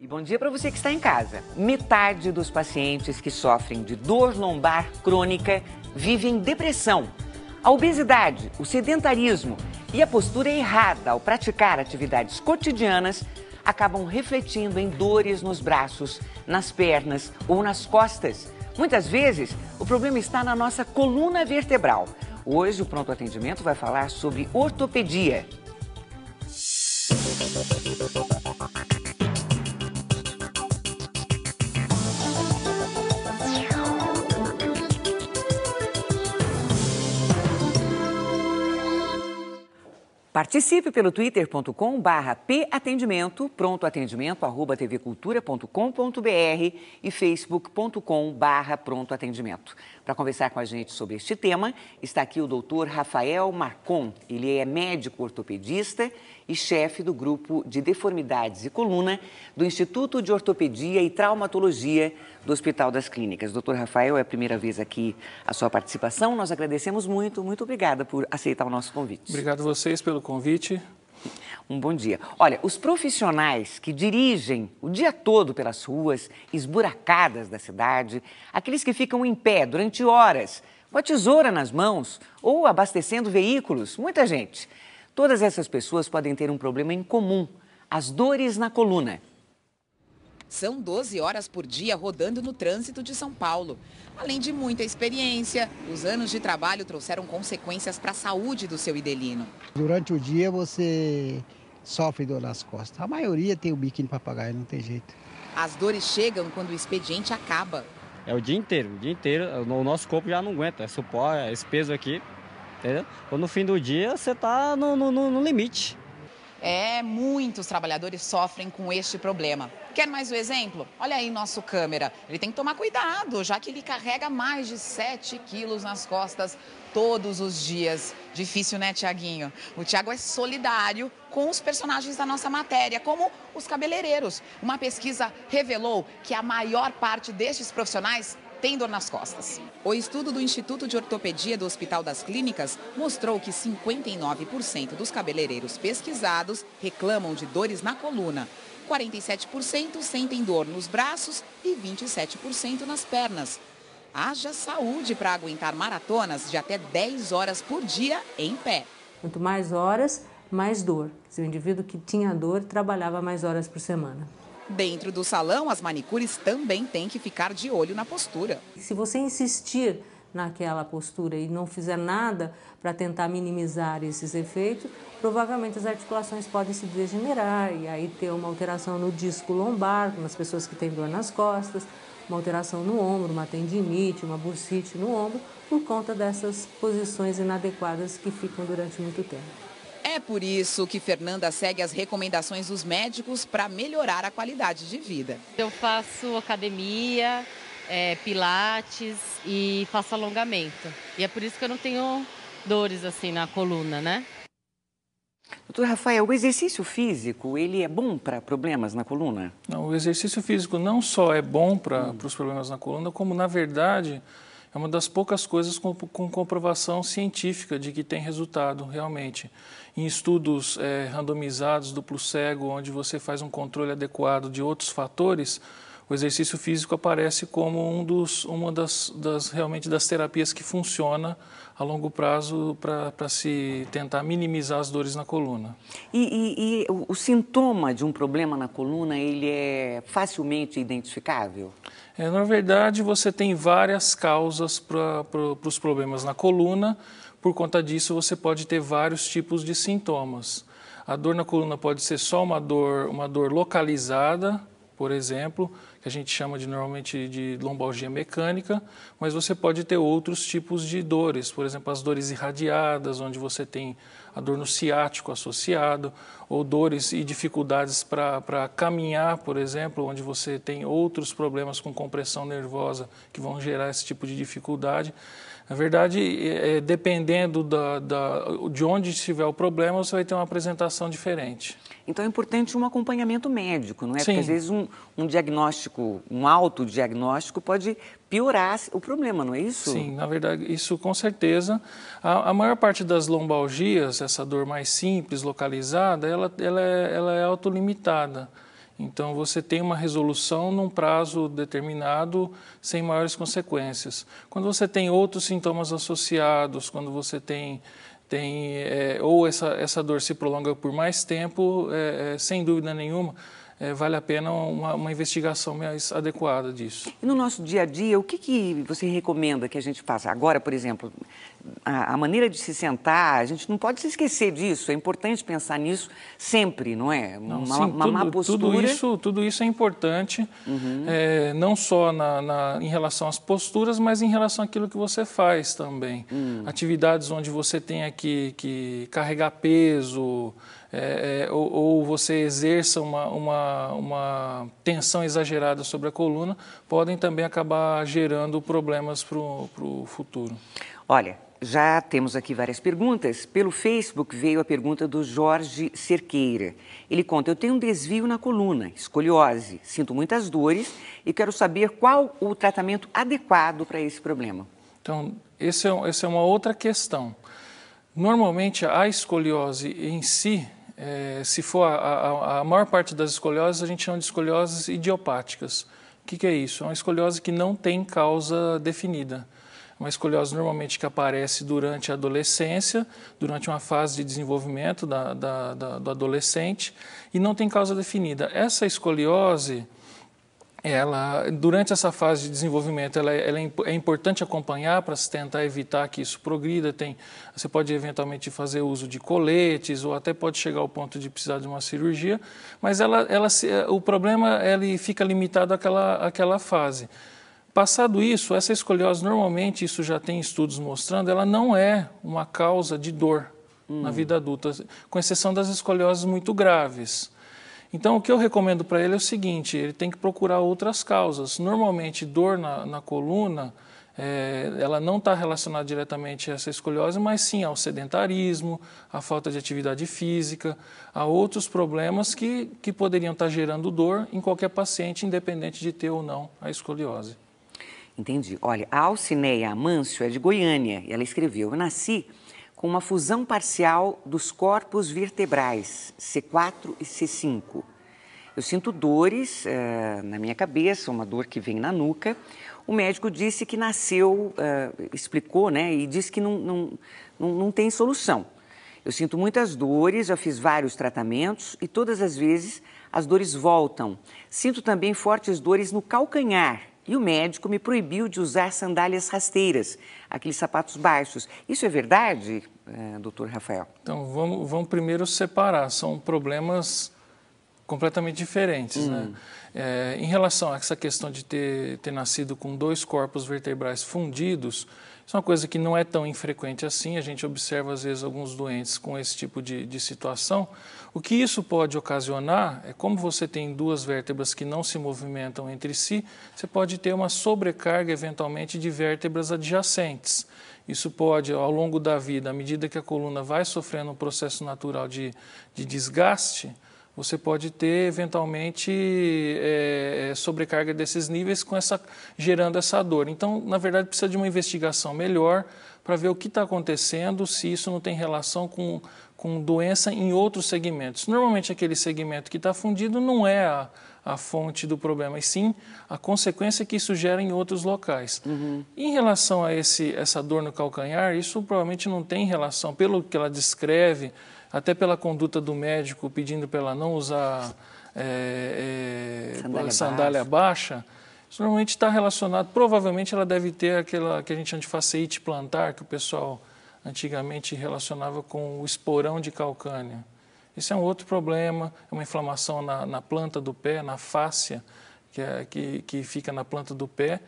E bom dia para você que está em casa. Metade dos pacientes que sofrem de dor lombar crônica vivem depressão. A obesidade, o sedentarismo e a postura errada ao praticar atividades cotidianas acabam refletindo em dores nos braços, nas pernas ou nas costas. Muitas vezes, o problema está na nossa coluna vertebral. Hoje, o Pronto Atendimento vai falar sobre ortopedia. Música Participe pelo twitter.com barra patendimento, prontoatendimento arroba tvcultura.com.br e facebook.com barra prontoatendimento. Para conversar com a gente sobre este tema, está aqui o doutor Rafael Marcon. Ele é médico ortopedista e chefe do grupo de deformidades e coluna do Instituto de Ortopedia e Traumatologia do Hospital das Clínicas. Doutor Rafael, é a primeira vez aqui a sua participação. Nós agradecemos muito. Muito obrigada por aceitar o nosso convite. Obrigado a vocês pelo convite um bom dia. Olha, os profissionais que dirigem o dia todo pelas ruas esburacadas da cidade, aqueles que ficam em pé durante horas, com a tesoura nas mãos ou abastecendo veículos, muita gente. Todas essas pessoas podem ter um problema em comum: as dores na coluna. São 12 horas por dia rodando no trânsito de São Paulo. Além de muita experiência, os anos de trabalho trouxeram consequências para a saúde do seu Idelino. Durante o dia você sofre dor nas costas. A maioria tem o biquíni de papagaio, não tem jeito. As dores chegam quando o expediente acaba. É o dia inteiro, o dia inteiro. O nosso corpo já não aguenta. Esse, esse peso aqui, entendeu? Então, no fim do dia, você está no, no, no limite. É, muitos trabalhadores sofrem com este problema. Quer mais um exemplo? Olha aí nosso câmera. Ele tem que tomar cuidado, já que ele carrega mais de 7 quilos nas costas todos os dias. Difícil, né, Tiaguinho? O Tiago é solidário com os personagens da nossa matéria, como os cabeleireiros. Uma pesquisa revelou que a maior parte destes profissionais tem dor nas costas. O estudo do Instituto de Ortopedia do Hospital das Clínicas mostrou que 59% dos cabeleireiros pesquisados reclamam de dores na coluna. 47% sentem dor nos braços e 27% nas pernas. Haja saúde para aguentar maratonas de até 10 horas por dia em pé. Quanto mais horas, mais dor. Se o indivíduo que tinha dor trabalhava mais horas por semana. Dentro do salão, as manicures também têm que ficar de olho na postura. Se você insistir naquela postura e não fizer nada para tentar minimizar esses efeitos, provavelmente as articulações podem se degenerar e aí ter uma alteração no disco lombar, nas pessoas que têm dor nas costas, uma alteração no ombro, uma tendinite, uma bursite no ombro, por conta dessas posições inadequadas que ficam durante muito tempo. É por isso que Fernanda segue as recomendações dos médicos para melhorar a qualidade de vida. Eu faço academia, é, pilates e faço alongamento. E é por isso que eu não tenho dores assim na coluna, né? Doutor Rafael, o exercício físico, ele é bom para problemas na coluna? Não, o exercício físico não só é bom para hum. os problemas na coluna, como, na verdade, é uma das poucas coisas com, com comprovação científica de que tem resultado realmente. Em estudos é, randomizados, duplo cego, onde você faz um controle adequado de outros fatores, o exercício físico aparece como um dos, uma das, das realmente das terapias que funciona a longo prazo para pra se tentar minimizar as dores na coluna. E, e, e o sintoma de um problema na coluna, ele é facilmente identificável? É, na verdade, você tem várias causas para os problemas na coluna. Por conta disso, você pode ter vários tipos de sintomas. A dor na coluna pode ser só uma dor, uma dor localizada, por exemplo, que a gente chama de normalmente de lombalgia mecânica, mas você pode ter outros tipos de dores, por exemplo, as dores irradiadas, onde você tem a dor no ciático associado, ou dores e dificuldades para caminhar, por exemplo, onde você tem outros problemas com compressão nervosa que vão gerar esse tipo de dificuldade. Na verdade, é, é, dependendo da, da, de onde estiver o problema, você vai ter uma apresentação diferente. Então é importante um acompanhamento médico, não é? Sim. Porque às vezes um, um diagnóstico, um autodiagnóstico pode piorar o problema, não é isso? Sim, na verdade, isso com certeza. A, a maior parte das lombalgias, essa dor mais simples, localizada, ela, ela é, ela é autolimitada. Então você tem uma resolução num prazo determinado sem maiores consequências. Quando você tem outros sintomas associados, quando você tem tem é, ou essa, essa dor se prolonga por mais tempo, é, é, sem dúvida nenhuma, é, vale a pena uma, uma, investigação mais adequada disso. E no nosso dia a dia, o que, que você recomenda que a gente faça? Agora, por exemplo, a, a maneira de se sentar, a gente não pode se esquecer disso, é importante pensar nisso sempre, não é? Uma, não, sim, uma, tudo, má postura. Tudo isso, tudo isso é importante, uhum. é, não só na, na, em relação às posturas, mas em relação àquilo que você faz também. Uhum. Atividades onde você tenha que, que carregar peso, é, é, ou, ou, você exerça uma, uma, uma, tensão exagerada sobre a coluna, podem também acabar gerando problemas para o pro futuro. Olha, já temos aqui várias perguntas. Pelo Facebook veio a pergunta do Jorge Cerqueira. Ele conta: Eu tenho um desvio na coluna, escoliose, sinto muitas dores e quero saber qual o tratamento adequado para esse problema. Então, é, essa é uma outra questão. Normalmente, a escoliose em si, é, se for a, a, a, maior parte das escolioses, a gente chama de escolioses idiopáticas. O que, que é isso? É uma escoliose que não tem causa definida uma escoliose normalmente que aparece durante a adolescência, durante uma fase de desenvolvimento da, da, da, do adolescente e não tem causa definida. Essa escoliose, ela, durante essa fase de desenvolvimento, ela, é, ela é, é importante acompanhar para se tentar evitar que isso progrida. Tem, você pode eventualmente fazer uso de coletes ou até pode chegar ao ponto de precisar de uma cirurgia, mas ela, ela, o problema ele fica limitado àquela, àquela fase. Passado isso, essa escoliose normalmente, isso já tem estudos mostrando, ela não é uma causa de dor hum. na vida adulta, com exceção das escolioses muito graves. Então, o que eu recomendo para ele é o seguinte: ele tem que procurar outras causas. Normalmente, dor na, na coluna, é, ela não está relacionada diretamente a essa escoliose, mas sim ao sedentarismo, à falta de atividade física, a outros problemas que, que poderiam estar tá gerando dor em qualquer paciente, independente de ter ou não a escoliose. Entendi. Olha, a Alcineia Amâncio é de Goiânia e ela escreveu: Eu nasci com uma fusão parcial dos corpos vertebrais C4 e C5. Eu sinto dores uh, na minha cabeça, uma dor que vem na nuca. O médico disse que nasceu, uh, explicou, né? E disse que não, não, não, não tem solução. Eu sinto muitas dores, já fiz vários tratamentos e todas as vezes as dores voltam. Sinto também fortes dores no calcanhar e o médico me proibiu de usar sandálias rasteiras, aqueles sapatos baixos. Isso é verdade, eh, doutor Rafael? Então, vamos, vamos primeiro separar. São problemas completamente diferentes, né? hum. né? É, em relação a essa questão de ter, ter nascido com dois corpos vertebrais fundidos, isso é uma coisa que não é tão infrequente assim. A gente observa, às vezes, alguns doentes com esse tipo de, de situação. O que isso pode ocasionar é como você tem duas vértebras que não se movimentam entre si, você pode ter uma sobrecarga, eventualmente, de vértebras adjacentes. Isso pode, ao longo da vida, à medida que a coluna vai sofrendo um processo natural de, de desgaste, você pode ter eventualmente é, é, sobrecarga desses níveis com essa gerando essa dor. Então, na verdade, precisa de uma investigação melhor para ver o que está acontecendo, se isso não tem relação com, com doença em outros segmentos. Normalmente, aquele segmento que está fundido não é a, a fonte do problema, e sim a consequência que isso gera em outros locais. Uhum. Em relação a esse, essa dor no calcanhar, isso provavelmente não tem relação, pelo que ela descreve até pela conduta do médico pedindo para ela não usar é, é, sandália, sandália baixa. baixa, isso normalmente está relacionado, provavelmente ela deve ter aquela que a gente chama de faceite plantar, que o pessoal antigamente relacionava com o esporão de calcânia. Isso é um outro problema, é uma inflamação na, na planta do pé, na fáscia, que, é, que, que fica na planta do pé,